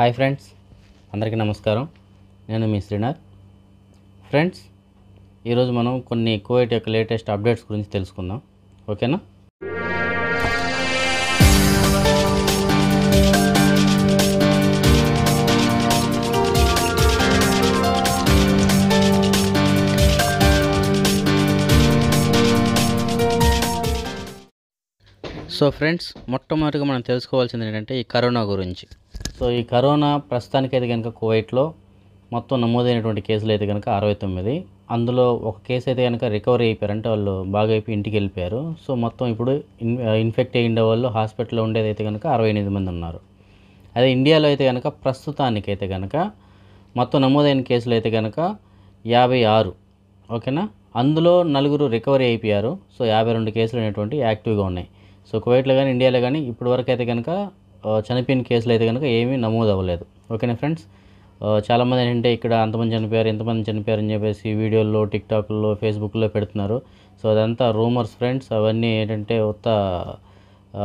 hi friends అందరికీ నమస్కారం నేను మీ శ్రీనాథ్ ఫ్రెండ్స్ ఈరోజు మనం కొన్ని కోవిడ్ యొక్క లేటెస్ట్ అప్డేట్స్ గురించి తెలుసుకుందాం ఓకేనా సో ఫ్రెండ్స్ మొట్టమొదటిగా మనం తెలుసుకోవాల్సింది ఏంటంటే ఈ కరోనా గురించి సో ఈ కరోనా ప్రస్తుతానికైతే కనుక కువైట్లో మొత్తం నమోదైనటువంటి కేసులు అయితే కనుక అరవై తొమ్మిది అందులో ఒక కేసు అయితే కనుక రికవరీ అయిపోయారు అంటే వాళ్ళు బాగా అయిపోయి ఇంటికి వెళ్ళిపోయారు సో మొత్తం ఇప్పుడు ఇన్ఫెక్ట్ అయ్యిండే వాళ్ళు హాస్పిటల్లో ఉండేది అయితే కనుక అరవై ఎనిమిది మంది ఉన్నారు అదే ఇండియాలో అయితే కనుక ప్రస్తుతానికైతే కనుక మొత్తం నమోదైన కేసులు అయితే కనుక యాభై ఆరు ఓకేనా అందులో నలుగురు రికవరీ అయిపోయారు సో యాభై రెండు కేసులు అనేటువంటి యాక్టివ్గా ఉన్నాయి సో కువైట్లో కానీ ఇండియాలో కానీ ఇప్పటివరకు అయితే కనుక చనిపోయిన కేసులు అయితే కనుక ఏమీ నమోదు అవ్వలేదు ఓకేనా ఫ్రెండ్స్ చాలామంది ఏంటంటే ఇక్కడ అంతమంది చనిపోయారు ఇంతమంది చనిపోయారు అని చెప్పేసి వీడియోల్లో టిక్టాక్లో ఫేస్బుక్లో పెడుతున్నారు సో అదంతా రూమర్స్ ఫ్రెండ్స్ అవన్నీ ఏంటంటే ఉత్త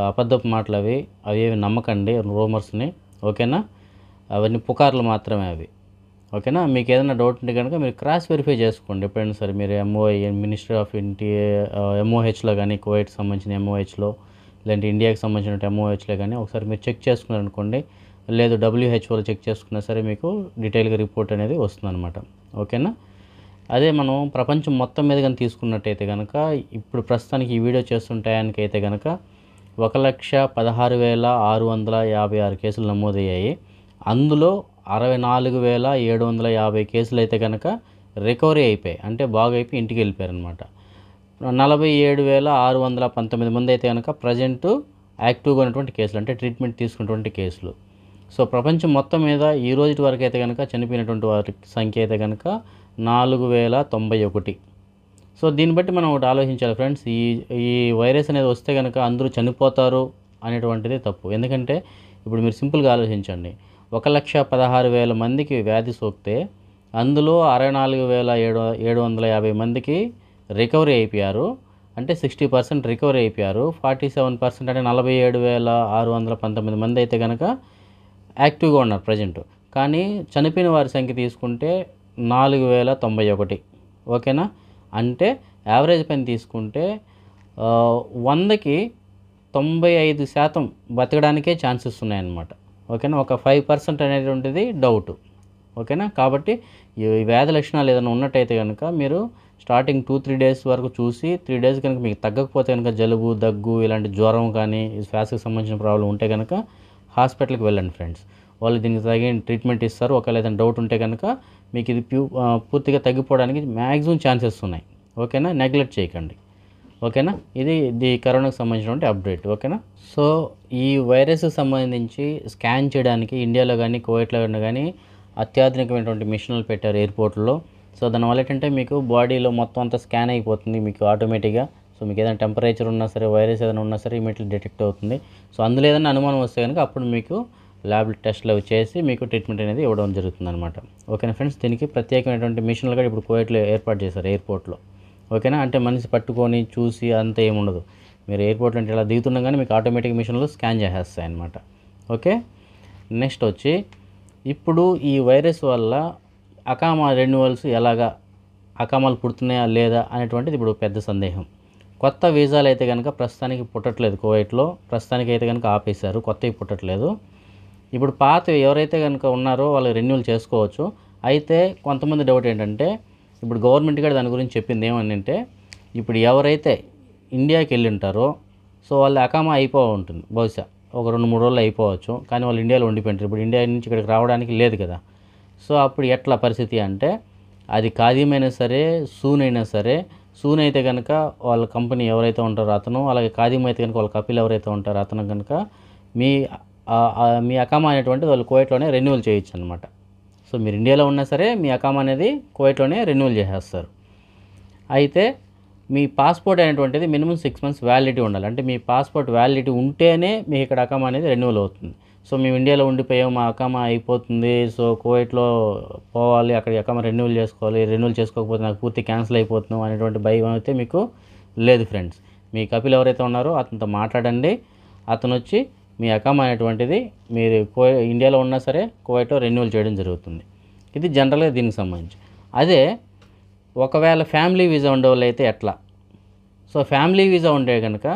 అబద్ధపు మాటలు అవి అవి నమ్మకండి రూమర్స్ని ఓకేనా అవన్నీ పుకార్లు మాత్రమే అవి ఓకేనా మీకు ఏదైనా డౌట్ ఉంటే కనుక మీరు క్రాస్ వెరిఫై చేసుకోండి ఎప్పుడైనా సరే మీరు ఎంఓఐ మినిస్ట్రీ ఆఫ్ ఇంటి ఎంఓహెచ్లో కానీ కువైట్ సంబంధించిన ఎంఓహెచ్లో లేదంటే ఇండియాకి సంబంధించిన ఎంఓహెచ్లే కానీ ఒకసారి మీరు చెక్ చేసుకున్నారనుకోండి లేదు డబ్ల్యూహెచ్ఓలు చెక్ చేసుకున్నా సరే మీకు డీటెయిల్గా రిపోర్ట్ అనేది వస్తుందన్నమాట ఓకేనా అదే మనం ప్రపంచం మొత్తం మీద కానీ తీసుకున్నట్టయితే కనుక ఇప్పుడు ప్రస్తుతానికి ఈ వీడియో చేస్తున్న టయానికి అయితే కనుక ఒక లక్ష పదహారు వేల ఆరు వందల యాభై ఆరు కేసులు నమోదయ్యాయి అందులో అరవై నాలుగు వేల ఏడు వందల యాభై కేసులు అయితే కనుక రికవరీ అయిపోయాయి అంటే బాగా అయిపోయి ఇంటికి వెళ్ళిపోయారనమాట నలభై ఏడు వేల ఆరు వందల పంతొమ్మిది మంది అయితే కనుక ప్రజెంటు యాక్టివ్గా ఉన్నటువంటి కేసులు అంటే ట్రీట్మెంట్ తీసుకున్నటువంటి కేసులు సో ప్రపంచం మొత్తం మీద ఈ రోజు వరకు అయితే కనుక చనిపోయినటువంటి వారి సంఖ్య అయితే కనుక నాలుగు వేల తొంభై ఒకటి సో దీన్ని బట్టి మనం ఒకటి ఆలోచించాలి ఫ్రెండ్స్ ఈ ఈ వైరస్ అనేది వస్తే కనుక అందరూ చనిపోతారు అనేటువంటిది తప్పు ఎందుకంటే ఇప్పుడు మీరు సింపుల్గా ఆలోచించండి ఒక లక్ష పదహారు వేల మందికి వ్యాధి సోకితే అందులో అరవై నాలుగు వేల ఏడు ఏడు వందల యాభై మందికి రికవరీ అయిపోయారు అంటే సిక్స్టీ పర్సెంట్ రికవరీ అయిపోయారు ఫార్టీ సెవెన్ పర్సెంట్ అంటే నలభై ఏడు వేల ఆరు వందల పంతొమ్మిది మంది అయితే కనుక యాక్టివ్గా ఉన్నారు ప్రజెంట్ కానీ చనిపోయిన వారి సంఖ్య తీసుకుంటే నాలుగు వేల తొంభై ఒకటి ఓకేనా అంటే యావరేజ్ పైన తీసుకుంటే వందకి తొంభై ఐదు శాతం బతకడానికే ఛాన్సెస్ ఉన్నాయన్నమాట ఓకేనా ఒక ఫైవ్ పర్సెంట్ అనేటువంటిది డౌట్ ఓకేనా కాబట్టి ఈ వ్యాధి లక్షణాలు ఏదైనా ఉన్నట్టయితే కనుక మీరు స్టార్టింగ్ టూ త్రీ డేస్ వరకు చూసి త్రీ డేస్ కనుక మీకు తగ్గకపోతే కనుక జలుబు దగ్గు ఇలాంటి జ్వరం కానీ శ్వాసకు సంబంధించిన ప్రాబ్లం ఉంటే కనుక హాస్పిటల్కి వెళ్ళండి ఫ్రెండ్స్ వాళ్ళు దీనికి తగిన ట్రీట్మెంట్ ఇస్తారు ఒకవేళ ఏదైనా డౌట్ ఉంటే కనుక మీకు ఇది ప్యూ పూర్తిగా తగ్గిపోవడానికి మ్యాక్సిమం ఛాన్సెస్ ఉన్నాయి ఓకేనా నెగ్లెక్ట్ చేయకండి ఓకేనా ఇది ది కరోనాకు సంబంధించినటువంటి అప్డేట్ ఓకేనా సో ఈ వైరస్కి సంబంధించి స్కాన్ చేయడానికి ఇండియాలో కానీ కువైట్లో కానీ అత్యాధునికమైనటువంటి మిషన్లు పెట్టారు ఎయిర్పోర్ట్లో సో దానివల్ల ఏంటంటే మీకు బాడీలో మొత్తం అంతా స్కాన్ అయిపోతుంది మీకు ఆటోమేటిక్గా సో మీకు ఏదైనా టెంపరేచర్ ఉన్నా సరే వైరస్ ఏదైనా ఉన్నా సరే ఇమీడియట్లీ డిటెక్ట్ అవుతుంది సో అందులో ఏదైనా అనుమానం వస్తే కనుక అప్పుడు మీకు ల్యాబ్ టెస్ట్లు అవి చేసి మీకు ట్రీట్మెంట్ అనేది ఇవ్వడం జరుగుతుంది అనమాట ఓకేనా ఫ్రెండ్స్ దీనికి ప్రత్యేకమైనటువంటి మిషన్లు కూడా ఇప్పుడు కోవిడ్లో ఏర్పాటు చేశారు ఎయిర్పోర్ట్లో ఓకేనా అంటే మనిషి పట్టుకొని చూసి అంత ఏముండదు మీరు ఎయిర్పోర్ట్లో అంటే ఇలా దిగుతున్నా కానీ మీకు ఆటోమేటిక్ మిషన్లు స్కాన్ చేసేస్తాయి అనమాట ఓకే నెక్స్ట్ వచ్చి ఇప్పుడు ఈ వైరస్ వల్ల అకామ రెన్యువల్స్ ఎలాగా అకామాలు పుడుతున్నాయా లేదా అనేటువంటిది ఇప్పుడు పెద్ద సందేహం కొత్త వీసాలు అయితే కనుక ప్రస్తుతానికి పుట్టట్లేదు కువైట్లో ప్రస్తుతానికి అయితే కనుక ఆపేశారు కొత్తవి పుట్టట్లేదు ఇప్పుడు పాత ఎవరైతే కనుక ఉన్నారో వాళ్ళు రెన్యువల్ చేసుకోవచ్చు అయితే కొంతమంది డౌట్ ఏంటంటే ఇప్పుడు గవర్నమెంట్ కూడా దాని గురించి చెప్పింది ఏమనంటే ఇప్పుడు ఎవరైతే ఇండియాకి వెళ్ళి ఉంటారో సో వాళ్ళు అకామా అయిపో ఉంటుంది బహుశా ఒక రెండు మూడు రోజులు అయిపోవచ్చు కానీ వాళ్ళు ఇండియాలో ఉండిపోయింటారు ఇప్పుడు ఇండియా నుంచి ఇక్కడికి రావడానికి లేదు కదా సో అప్పుడు ఎట్లా పరిస్థితి అంటే అది ఖాదీమైనా సరే సూన్ అయినా సరే సూన్ అయితే కనుక వాళ్ళ కంపెనీ ఎవరైతే ఉంటారో అతను అలాగే కాదీం అయితే కనుక వాళ్ళ కపిల్ ఎవరైతే ఉంటారో అతను కనుక మీ మీ అకామా అనేటువంటిది వాళ్ళు కోయట్లోనే రెన్యువల్ చేయొచ్చు అనమాట సో మీరు ఇండియాలో ఉన్నా సరే మీ అకామా అనేది కోయట్లోనే రెన్యువల్ చేసేస్తారు అయితే మీ పాస్పోర్ట్ అనేటువంటిది మినిమం సిక్స్ మంత్స్ వ్యాలిడిటీ ఉండాలి అంటే మీ పాస్పోర్ట్ వ్యాలిడిటీ ఉంటేనే మీ ఇక్కడ అకామా అనేది రెన్యువల్ అవుతుంది సో మేము ఇండియాలో ఉండిపోయాం మా అక్కమ్మ అయిపోతుంది సో కువైట్లో పోవాలి అక్కడ అకామా రెన్యువల్ చేసుకోవాలి రెన్యువల్ చేసుకోకపోతే నాకు పూర్తి క్యాన్సిల్ అయిపోతున్నాం అనేటువంటి భయం అయితే మీకు లేదు ఫ్రెండ్స్ మీ కపిల్ ఎవరైతే ఉన్నారో అతనితో మాట్లాడండి అతను వచ్చి మీ అక్కమ్మ అనేటువంటిది మీరు ఇండియాలో ఉన్నా సరే కువైట్లో రెన్యువల్ చేయడం జరుగుతుంది ఇది జనరల్గా దీనికి సంబంధించి అదే ఒకవేళ ఫ్యామిలీ వీజా ఉండేవాళ్ళు అయితే ఎట్లా సో ఫ్యామిలీ వీసా ఉండే కనుక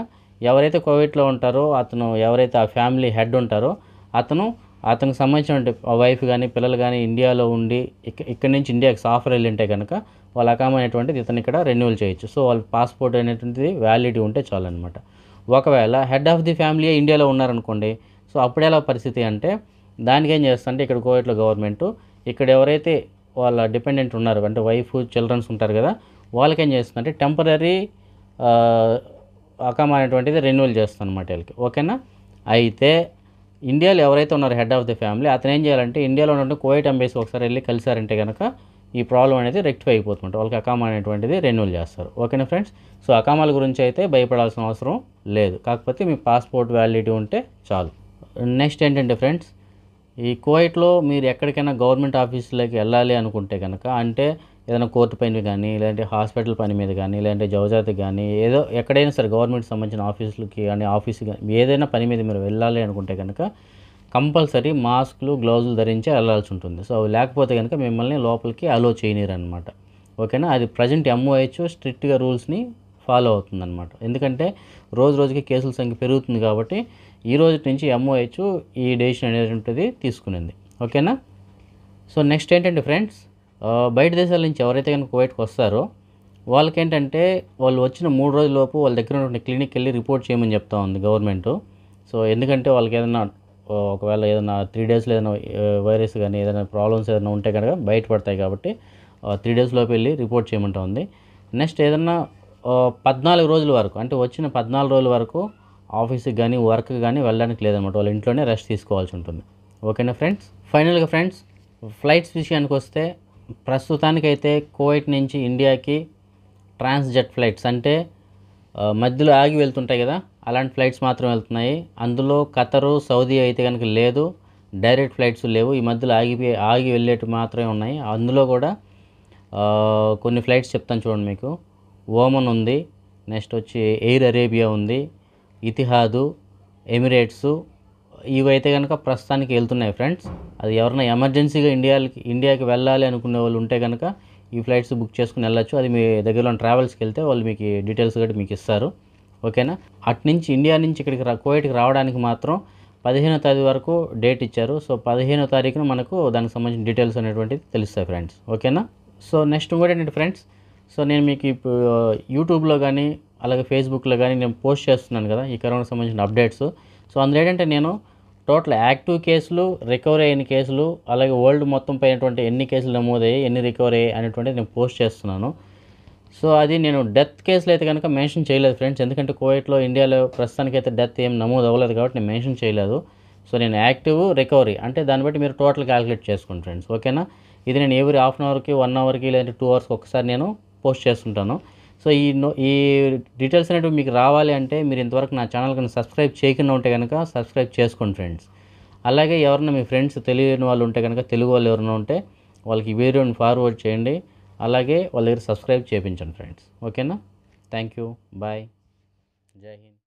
ఎవరైతే కోవిడ్లో ఉంటారో అతను ఎవరైతే ఆ ఫ్యామిలీ హెడ్ ఉంటారో అతను అతనికి సంబంధించిన వైఫ్ కానీ పిల్లలు కానీ ఇండియాలో ఉండి ఇక్కడి నుంచి ఇండియాకి వెళ్ళి వెళ్ళింటే కనుక వాళ్ళ అకామైనటువంటిది అనేటువంటిది ఇతను ఇక్కడ రెన్యువల్ చేయొచ్చు సో వాళ్ళ పాస్పోర్ట్ అనేటువంటిది వ్యాలిడిటీ ఉంటే చాలన్నమాట ఒకవేళ హెడ్ ఆఫ్ ది ఫ్యామిలీ ఇండియాలో ఉన్నారనుకోండి సో అప్పుడేలా పరిస్థితి అంటే దానికి ఏం చేస్తుంటే ఇక్కడ కోవిట్లో గవర్నమెంట్ ఇక్కడ ఎవరైతే వాళ్ళ డిపెండెంట్ ఉన్నారు అంటే వైఫ్ చిల్డ్రన్స్ ఉంటారు కదా వాళ్ళకి ఏం చేస్తుందంటే టెంపరీ అకామ్ అనేటువంటిది రెన్యువల్ చేస్తుంది అనమాట వీళ్ళకి ఓకేనా అయితే ఇండియాలో ఎవరైతే ఉన్నారు హెడ్ ఆఫ్ ది ఫ్యామిలీ అతను ఏం చేయాలంటే ఇండియాలో ఉన్నట్టు కోయిట్ అంబేసి ఒకసారి వెళ్ళి కలిసారంటే కనుక ఈ ప్రాబ్లం అనేది రెక్టిఫై అయిపోతుంట వాళ్ళకి అకామా అనేటువంటిది రెన్యువల్ చేస్తారు ఓకేనా ఫ్రెండ్స్ సో అకామాల గురించి అయితే భయపడాల్సిన అవసరం లేదు కాకపోతే మీ పాస్పోర్ట్ వ్యాలిడిటీ ఉంటే చాలు నెక్స్ట్ ఏంటంటే ఫ్రెండ్స్ ఈ కోయిట్లో మీరు ఎక్కడికైనా గవర్నమెంట్ ఆఫీసులకి వెళ్ళాలి అనుకుంటే కనుక అంటే ఏదైనా కోర్టు పైన కానీ లేదంటే హాస్పిటల్ పని మీద కానీ లేదంటే జవజాతి కానీ ఏదో ఎక్కడైనా సరే గవర్నమెంట్ సంబంధించిన ఆఫీసులకి కానీ ఆఫీస్ కానీ ఏదైనా పని మీద మీరు వెళ్ళాలి అనుకుంటే కనుక కంపల్సరీ మాస్క్లు గ్లౌజులు ధరించి వెళ్ళాల్సి ఉంటుంది సో లేకపోతే కనుక మిమ్మల్ని లోపలికి అలో చేయనీరు అనమాట ఓకేనా అది ప్రజెంట్ ఎంఓహెచ్ స్ట్రిక్ట్గా రూల్స్ని ఫాలో అవుతుంది అనమాట ఎందుకంటే రోజు రోజుకి కేసుల సంఖ్య పెరుగుతుంది కాబట్టి ఈ రోజు నుంచి ఎంఓహెచ్ ఈ డెసిషన్ అనేటువంటిది తీసుకునింది ఓకేనా సో నెక్స్ట్ ఏంటంటే ఫ్రెండ్స్ బయట దేశాల నుంచి ఎవరైతే కనుక కువైట్కి వస్తారో వాళ్ళకేంటంటే వాళ్ళు వచ్చిన మూడు రోజుల లోపు వాళ్ళ దగ్గర ఉన్న క్లినిక్ వెళ్ళి రిపోర్ట్ చేయమని చెప్తా ఉంది గవర్నమెంట్ సో ఎందుకంటే వాళ్ళకి ఏదైనా ఒకవేళ ఏదైనా త్రీ డేస్లో ఏదైనా వైరస్ కానీ ఏదైనా ప్రాబ్లమ్స్ ఏదైనా ఉంటే కనుక బయటపడతాయి కాబట్టి త్రీ డేస్లోపు వెళ్ళి రిపోర్ట్ చేయమంటా ఉంది నెక్స్ట్ ఏదన్నా పద్నాలుగు రోజుల వరకు అంటే వచ్చిన పద్నాలుగు రోజుల వరకు ఆఫీస్కి కానీ వర్క్ కానీ వెళ్ళడానికి లేదనమాట వాళ్ళ ఇంట్లోనే రెస్ట్ తీసుకోవాల్సి ఉంటుంది ఓకేనా ఫ్రెండ్స్ ఫైనల్గా ఫ్రెండ్స్ ఫ్లైట్స్ విషయానికి వస్తే ప్రస్తుతానికైతే కోవైట్ నుంచి ఇండియాకి ట్రాన్స్ జెట్ ఫ్లైట్స్ అంటే మధ్యలో ఆగి వెళ్తుంటాయి కదా అలాంటి ఫ్లైట్స్ మాత్రం వెళ్తున్నాయి అందులో ఖతరు సౌదీ అయితే కనుక లేదు డైరెక్ట్ ఫ్లైట్స్ లేవు ఈ మధ్యలో ఆగి ఆగి వెళ్ళేటివి మాత్రమే ఉన్నాయి అందులో కూడా కొన్ని ఫ్లైట్స్ చెప్తాను చూడండి మీకు ఓమన్ ఉంది నెక్స్ట్ వచ్చి ఎయిర్ అరేబియా ఉంది ఇతిహాదు ఎమిరేట్సు ఇవైతే కనుక ప్రస్తుతానికి వెళ్తున్నాయి ఫ్రెండ్స్ అది ఎవరైనా ఎమర్జెన్సీగా ఇండియాకి ఇండియాకి వెళ్ళాలి అనుకునే వాళ్ళు ఉంటే కనుక ఈ ఫ్లైట్స్ బుక్ చేసుకుని వెళ్ళచ్చు అది మీ దగ్గరలో ట్రావెల్స్కి వెళ్తే వాళ్ళు మీకు డీటెయిల్స్ కూడా మీకు ఇస్తారు ఓకేనా అటు నుంచి ఇండియా నుంచి ఇక్కడికి కోవైట్కి రావడానికి మాత్రం పదిహేనో తేదీ వరకు డేట్ ఇచ్చారు సో పదిహేనో తారీఖున మనకు దానికి సంబంధించిన డీటెయిల్స్ అనేటువంటిది తెలుస్తాయి ఫ్రెండ్స్ ఓకేనా సో నెక్స్ట్ కూడా ఫ్రెండ్స్ సో నేను మీకు యూట్యూబ్లో కానీ అలాగే ఫేస్బుక్లో కానీ నేను పోస్ట్ చేస్తున్నాను కదా ఈ కరోనా సంబంధించిన అప్డేట్స్ సో అందులో ఏంటంటే నేను టోటల్ యాక్టివ్ కేసులు రికవరీ అయిన కేసులు అలాగే వరల్డ్ మొత్తం పైనటువంటి ఎన్ని కేసులు నమోదయ్యాయి ఎన్ని రికవరీ అయ్యాయి అనేటువంటి నేను పోస్ట్ చేస్తున్నాను సో అది నేను డెత్ కేసులు అయితే కనుక మెన్షన్ చేయలేదు ఫ్రెండ్స్ ఎందుకంటే కోవిడ్లో ఇండియాలో ప్రస్తుతానికైతే డెత్ ఏం నమోదు అవ్వలేదు కాబట్టి నేను మెన్షన్ చేయలేదు సో నేను యాక్టివ్ రికవరీ అంటే దాన్ని బట్టి మీరు టోటల్ క్యాలిక్యులేట్ చేసుకోండి ఫ్రెండ్స్ ఓకేనా ఇది నేను ఎవరి హాఫ్ అన్ అవర్కి వన్ అవర్కి లేదంటే టూ అవర్స్కి ఒకసారి నేను పోస్ట్ చేస్తుంటాను సో ఈ నో ఈ డీటెయిల్స్ అనేవి మీకు రావాలి అంటే మీరు ఇంతవరకు నా ఛానల్ కనుక సబ్స్క్రైబ్ చేయకుండా ఉంటే కనుక సబ్స్క్రైబ్ చేసుకోండి ఫ్రెండ్స్ అలాగే ఎవరైనా మీ ఫ్రెండ్స్ తెలియని వాళ్ళు ఉంటే కనుక తెలుగు వాళ్ళు ఎవరైనా ఉంటే వాళ్ళకి వీడియోని ఫార్వర్డ్ చేయండి అలాగే వాళ్ళ దగ్గర సబ్స్క్రైబ్ చేయించండి ఫ్రెండ్స్ ఓకేనా థ్యాంక్ యూ బాయ్ జై హింద్